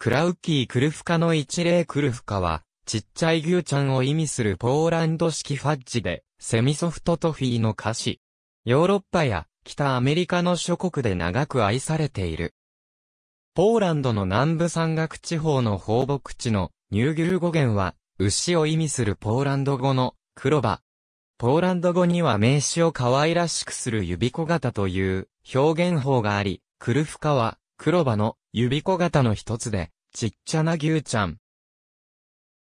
クラウキー・クルフカの一例クルフカは、ちっちゃい牛ちゃんを意味するポーランド式ファッジで、セミソフトトフィーの歌詞。ヨーロッパや北アメリカの諸国で長く愛されている。ポーランドの南部山岳地方の放牧地のニューギル語源は、牛を意味するポーランド語の黒バ。ポーランド語には名詞を可愛らしくする指小型という表現法があり、クルフカは黒羽の指小型の一つで、ちっちゃな牛ちゃん。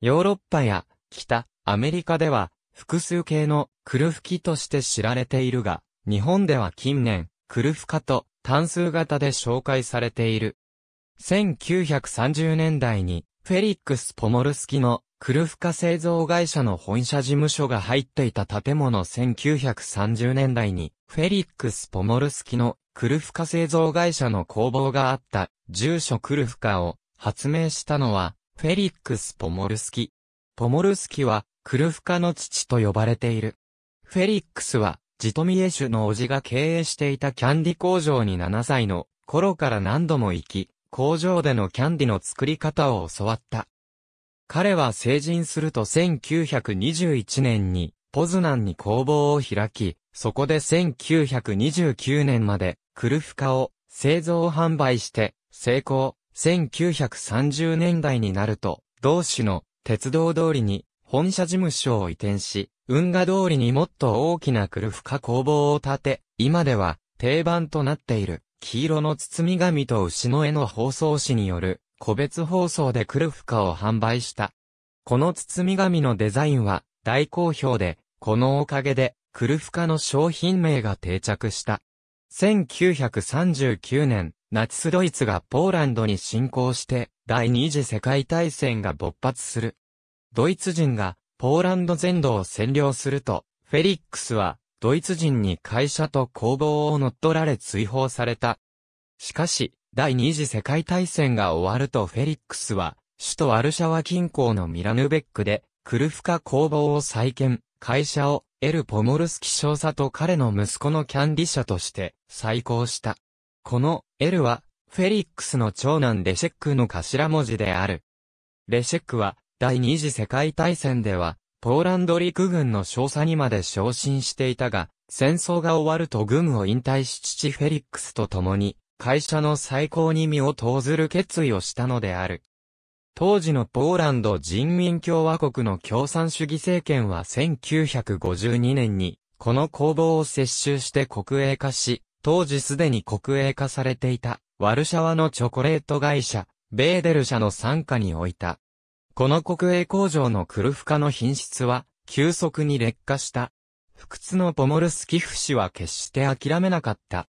ヨーロッパや北アメリカでは複数形のクルフキとして知られているが、日本では近年、クルフカと単数型で紹介されている。1930年代にフェリックス・ポモルスキのクルフカ製造会社の本社事務所が入っていた建物1930年代にフェリックス・ポモルスキのクルフカ製造会社の工房があった、住所クルフカを発明したのは、フェリックス・ポモルスキ。ポモルスキは、クルフカの父と呼ばれている。フェリックスは、ジトミエシュの叔父が経営していたキャンディ工場に7歳の頃から何度も行き、工場でのキャンディの作り方を教わった。彼は成人すると1921年に、ポズナンに工房を開き、そこで1929年までクルフカを製造販売して成功。1930年代になると、同市の鉄道通りに本社事務所を移転し、運河通りにもっと大きなクルフカ工房を建て、今では定番となっている黄色の包み紙と牛の絵の包装紙による個別包装でクルフカを販売した。この包み紙のデザインは大好評で、このおかげでクルフカの商品名が定着した。1939年、ナチスドイツがポーランドに侵攻して、第二次世界大戦が勃発する。ドイツ人が、ポーランド全土を占領すると、フェリックスは、ドイツ人に会社と工房を乗っ取られ追放された。しかし、第二次世界大戦が終わるとフェリックスは、首都ワルシャワ近郊のミラヌベックで、クルフカ工房を再建、会社をエル・ポモルスキ少佐と彼の息子のキャンディ社として再興した。このエルはフェリックスの長男レシェックの頭文字である。レシェックは第二次世界大戦ではポーランド陸軍の少佐にまで昇進していたが、戦争が終わると軍を引退し父フェリックスと共に会社の再興に身を投ずる決意をしたのである。当時のポーランド人民共和国の共産主義政権は1952年に、この工房を接収して国営化し、当時すでに国営化されていた、ワルシャワのチョコレート会社、ベーデル社の傘下に置いた。この国営工場のクルフ化の品質は、急速に劣化した。不屈のポモルスキフ氏は決して諦めなかった。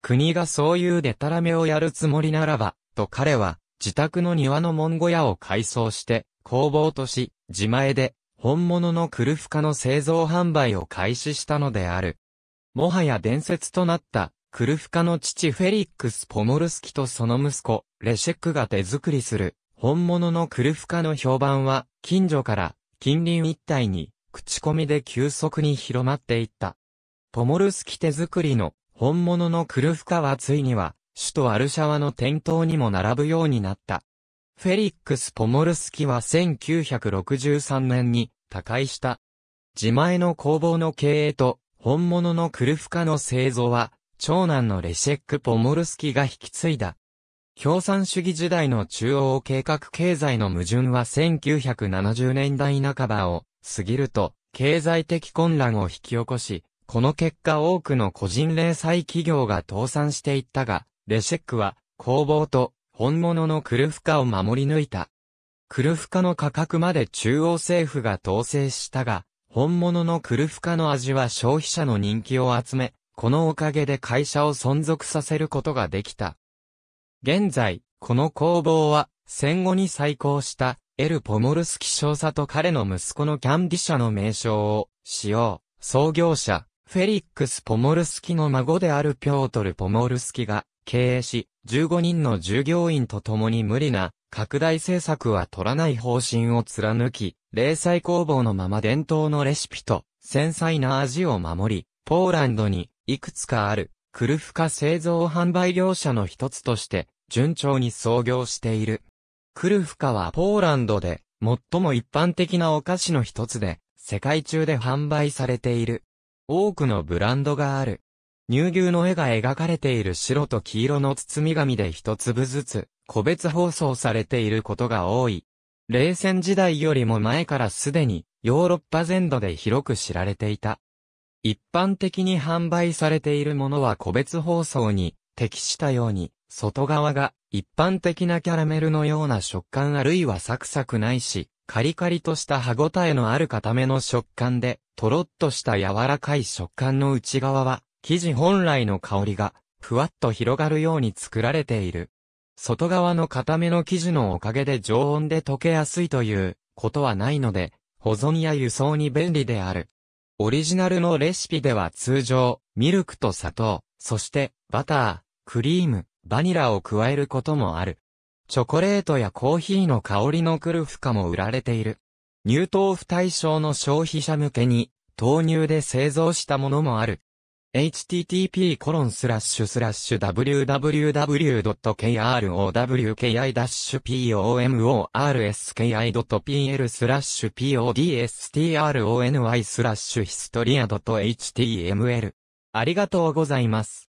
国がそういうデタラメをやるつもりならば、と彼は、自宅の庭の門小屋を改装して、工房とし、自前で、本物のクルフカの製造販売を開始したのである。もはや伝説となった、クルフカの父フェリックス・ポモルスキとその息子、レシェックが手作りする、本物のクルフカの評判は、近所から、近隣一帯に、口コミで急速に広まっていった。ポモルスキ手作りの、本物のクルフカはついには、首都アルシャワの店頭にも並ぶようになった。フェリックス・ポモルスキは1963年に他界した。自前の工房の経営と本物のクルフカの製造は長男のレシェック・ポモルスキが引き継いだ。共産主義時代の中央計画経済の矛盾は1970年代半ばを過ぎると経済的混乱を引き起こし、この結果多くの個人零細企業が倒産していったが、レシェックは、工房と本物のクルフカを守り抜いた。クルフカの価格まで中央政府が統制したが、本物のクルフカの味は消費者の人気を集め、このおかげで会社を存続させることができた。現在、この工房は、戦後に再興したエル・ポモルスキ少佐と彼の息子のキャンディ社の名称を使用。創業者、フェリックス・ポモルスキの孫であるピョートル・ポモルスキが、経営し、15人の従業員と共に無理な拡大政策は取らない方針を貫き、零細工房のまま伝統のレシピと繊細な味を守り、ポーランドにいくつかあるクルフカ製造販売業者の一つとして順調に創業している。クルフカはポーランドで最も一般的なお菓子の一つで世界中で販売されている。多くのブランドがある。乳牛の絵が描かれている白と黄色の包み紙で一粒ずつ、個別包装されていることが多い。冷戦時代よりも前からすでに、ヨーロッパ全土で広く知られていた。一般的に販売されているものは個別包装に適したように、外側が一般的なキャラメルのような食感あるいはサクサクないし、カリカリとした歯ごたえのある固めの食感で、とろっとした柔らかい食感の内側は、生地本来の香りが、ふわっと広がるように作られている。外側の固めの生地のおかげで常温で溶けやすいということはないので、保存や輸送に便利である。オリジナルのレシピでは通常、ミルクと砂糖、そしてバター、クリーム、バニラを加えることもある。チョコレートやコーヒーの香りのクルフカも売られている。乳糖不対象の消費者向けに、豆乳で製造したものもある。http://www.krowki-pomorski.pl スラッシュ podstroni スラッシュヒストリア .html ありがとうございます。